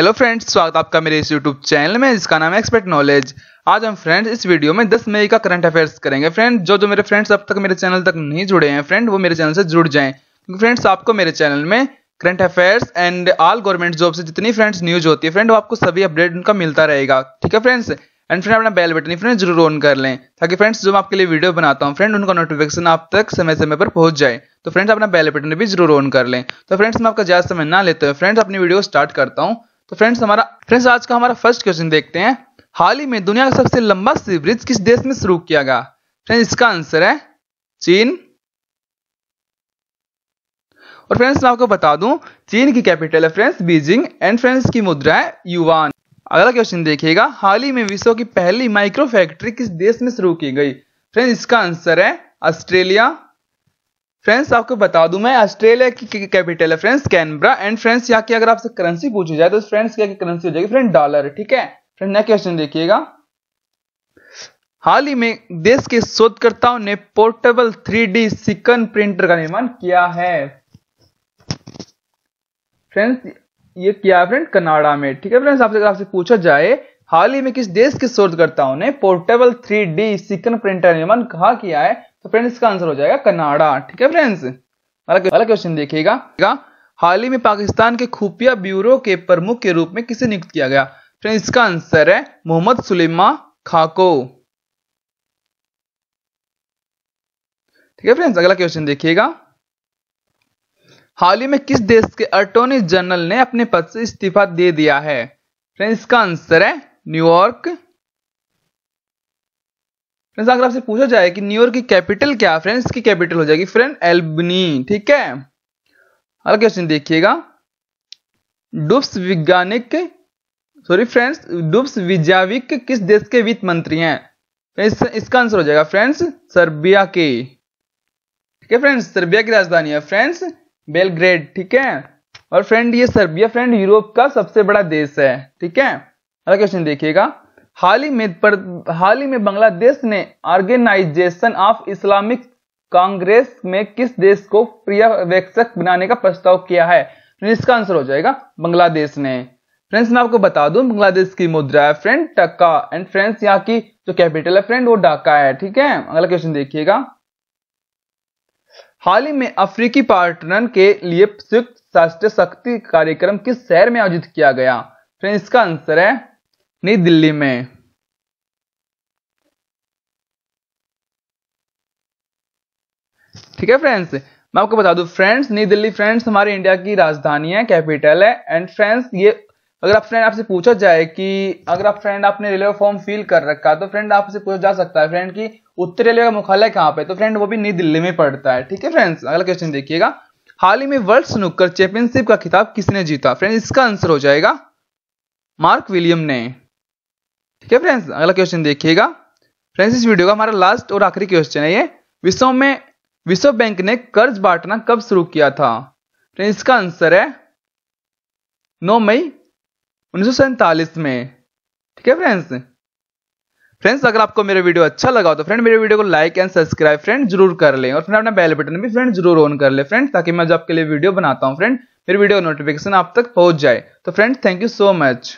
hello friends स्वागत आपका मेरे इस यूट्यूब चैनल में जिसका नाम है एक्सपर्ट नॉलेज आज हम फ्रेंड्स इस वीडियो में 10 मई का करंट अफेयर्स करेंगे फ्रेंड जो जो मेरे फ्रेंड्स अब तक मेरे चैनल तक नहीं जुड़े हैं फ्रेंड वो मेरे चैनल से जुड़ जाएं क्योंकि फ्रेंड्स आपको मेरे चैनल में current affairs and all government job से जितनी फ्रेंड्स न्यूज होती है फ्रेंड वो आपको सभी अपडेट उनका मिलता रहेगा ठीक है फ्रेंड्स एंड फ्रेंड अपना बेल बटन फ्रेंड जरूर ऑन कर लें ताकि फ्रेंड्स जो मैं आपके लिए वीडियो बनाता हूँ फ्रेंड उनका नोटिफिकेशन आप तक समय समय पर पहुंच जाए तो फ्रेंड्स अपना बेल बटन भी जरूर ऑन कर लें तो फ्रेंड्स मैं आपका ज्यादा समय ना लेते हैं फ्रेंड्स अपनी वीडियो स्टार्ट करता हूँ तो फ्रेंड्स हमारा फ्रेंड्स आज का हमारा फर्स्ट क्वेश्चन देखते हैं हाल ही में दुनिया का सबसे लंबा सी ब्रिज किस देश में शुरू किया गया फ्रेंड्स इसका आंसर है चीन और फ्रेंड्स मैं आपको बता दूं चीन की कैपिटल है फ्रेंड्स बीजिंग एंड फ्रेंड्स की मुद्रा है युवान अगला क्वेश्चन देखिएगा हाल ही में विश्व की पहली माइक्रो फैक्ट्री किस देश में शुरू की गई फ्रेंड्स इसका आंसर है ऑस्ट्रेलिया फ्रेंड्स आपको बता दूं मैं ऑस्ट्रेलिया की कैपिटल है फ्रेंड्स कैनबरा एंड फ्रेंड्स यहाँ की अगर आपसे करेंसी पूछी जाए तो फ्रेंड्स क्या की करेंसी हो जाएगी फ्रेंड डॉलर ठीक है फ्रेंड नेक्स्ट क्वेश्चन देखिएगा हाल ही में देश के शोधकर्ताओं ने पोर्टेबल थ्री डी सिकन प्रिंटर का निर्माण किया है फ्रेंड्स ये किया है फ्रेंड कनाडा में ठीक है फ्रेंड्स आपसे आपसे पूछा जाए हाल ही में किस देश के शोधकर्ताओं ने पोर्टेबल थ्री डी सिकन प्रिंटर निर्माण कहा किया है तो फ्रेंड्स इसका आंसर हो जाएगा कनाडा ठीक है फ्रेंड्स अगला क्वेश्चन देखिएगा हाल ही में पाकिस्तान के खुफिया ब्यूरो के प्रमुख के रूप में किसे नियुक्त किया गया फ्रेंड्स इसका आंसर है मोहम्मद सुलेमा खाको ठीक है फ्रेंड्स अगला क्वेश्चन देखिएगा हाल ही में किस देश के अटोर्नी जनरल ने अपने पद से इस्तीफा दे दिया है फ्रेंड्स इसका आंसर है न्यूयॉर्क फ्रेंड्स अगर आपसे पूछा जाए कि न्यूयॉर्क की कैपिटल क्या फ्रेंड्स की कैपिटल हो जाएगी फ्रेंड एल्बनी ठीक है अगला क्वेश्चन देखिएगा डुब्स विज्ञानिक सॉरी फ्रेंड्स डुब्स विजाविक किस देश के वित्त मंत्री हैं इस, इसका आंसर हो जाएगा फ्रेंड्स सर्बिया के ठीक है फ्रेंड्स सर्बिया की राजधानी है फ्रेंड्स बेलग्रेड ठीक है और फ्रेंड ये सर्बिया फ्रेंड यूरोप का सबसे बड़ा देश है ठीक है अगला क्वेश्चन देखिएगा हाल ही में हाल ही में बांग्लादेश ने ऑर्गेनाइजेशन ऑफ इस्लामिक कांग्रेस में किस देश को पर्यवेक्षक बनाने का प्रस्ताव किया है इसका आंसर हो जाएगा बांग्लादेश ने फ्रेंड्स मैं आपको बता दूं बांग्लादेश की मुद्रा है फ्रेंड टक्का एंड फ्रेंड्स यहाँ की जो कैपिटल है फ्रेंड वो डाका है ठीक है अगला क्वेश्चन देखिएगा हाल ही में अफ्रीकी पार्टनर के लिए संयुक्त राष्ट्र शक्ति कार्यक्रम किस शहर में आयोजित किया गया फ्रेंड्स इसका आंसर है नई दिल्ली में ठीक है फ्रेंड्स मैं आपको बता दूं फ्रेंड्स नई दिल्ली फ्रेंड्स हमारे इंडिया की राजधानी है कैपिटल है एंड फ्रेंड्स ये अगर आप फ्रेंड आपसे पूछा जाए कि अगर आप फ्रेंड आपने रेलवे फॉर्म फिल कर रखा तो फ्रेंड आपसे पूछा जा सकता है फ्रेंड की उत्तर रेलवे का मुख्यालय कहाँ पे तो फ्रेंड वो भी नई दिल्ली में पड़ता है ठीक है फ्रेंड्स अगला क्वेश्चन देखिएगा हाल ही में वर्ल्ड स्नूकर चैंपियनशिप का खिताब किसने जीता फ्रेंड इसका आंसर हो जाएगा मार्क विलियम ने ठीक है फ्रेंड्स अगला क्वेश्चन देखिएगा फ्रेंड्स इस वीडियो का हमारा लास्ट और आखिरी क्वेश्चन है ये विश्व में विश्व बैंक ने कर्ज बांटना कब शुरू किया था फ्रेंड्स इसका आंसर है 9 मई उन्नीस में ठीक है फ्रेंड्स फ्रेंड्स अगर आपको मेरा वीडियो अच्छा लगा हो तो फ्रेंड मेरे वीडियो को लाइक एंड सब्सक्राइब फ्रेंड जरूर कर लें और फ्रेंड अपना बेल बटन भी फ्रेंड जरूर ऑन कर ले फ्रेंड ताकि मैं जब आपके लिए वीडियो बनाता हूँ फ्रेंड मेरे वीडियो नोटिफिकेशन आप तक पहुंच जाए तो friend thank you so much